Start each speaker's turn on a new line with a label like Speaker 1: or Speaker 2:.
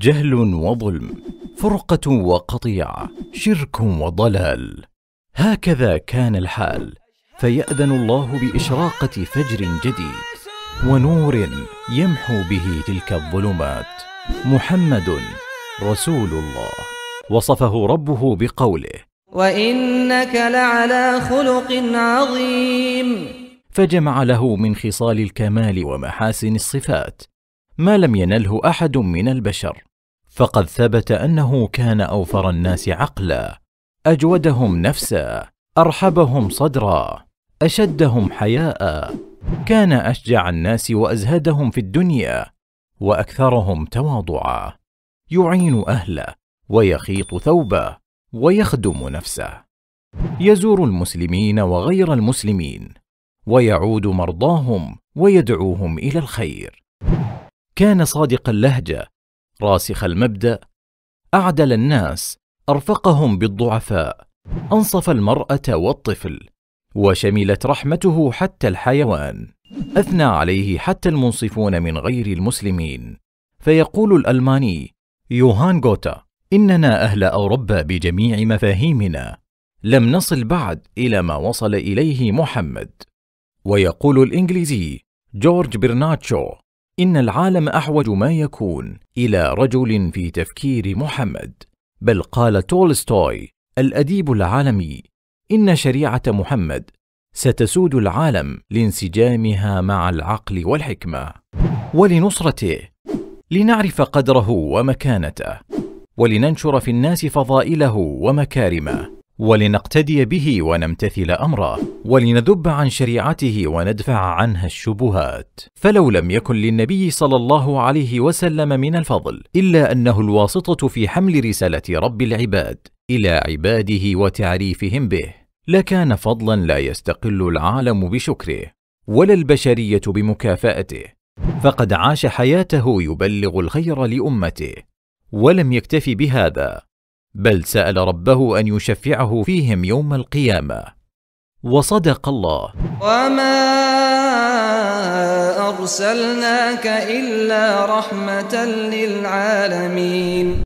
Speaker 1: جهل وظلم فرقه وقطيعه شرك وضلال هكذا كان الحال فياذن الله باشراقه فجر جديد ونور يمحو به تلك الظلمات محمد رسول الله وصفه ربه بقوله وانك لعلى خلق عظيم فجمع له من خصال الكمال ومحاسن الصفات ما لم ينله احد من البشر فقد ثبت انه كان اوفر الناس عقلا اجودهم نفسا ارحبهم صدرا اشدهم حياء كان اشجع الناس وازهدهم في الدنيا واكثرهم تواضعا يعين اهله ويخيط ثوبه ويخدم نفسه يزور المسلمين وغير المسلمين ويعود مرضاهم ويدعوهم الى الخير كان صادق اللهجه راسخ المبدا اعدل الناس ارفقهم بالضعفاء انصف المراه والطفل وشملت رحمته حتى الحيوان اثنى عليه حتى المنصفون من غير المسلمين فيقول الالماني يوهان غوتا اننا اهل اوروبا بجميع مفاهيمنا لم نصل بعد الى ما وصل اليه محمد ويقول الانجليزي جورج برناتشو ان العالم احوج ما يكون الى رجل في تفكير محمد بل قال تولستوي الاديب العالمي ان شريعه محمد ستسود العالم لانسجامها مع العقل والحكمه ولنصرته لنعرف قدره ومكانته ولننشر في الناس فضائله ومكارمه ولنقتدي به ونمتثل امره ولنذب عن شريعته وندفع عنها الشبهات فلو لم يكن للنبي صلى الله عليه وسلم من الفضل الا انه الواسطه في حمل رساله رب العباد الى عباده وتعريفهم به لكان فضلا لا يستقل العالم بشكره ولا البشريه بمكافاته فقد عاش حياته يبلغ الخير لامته ولم يكتف بهذا بل سأل ربه أن يشفعه فيهم يوم القيامة وصدق الله وما أرسلناك إلا رحمة للعالمين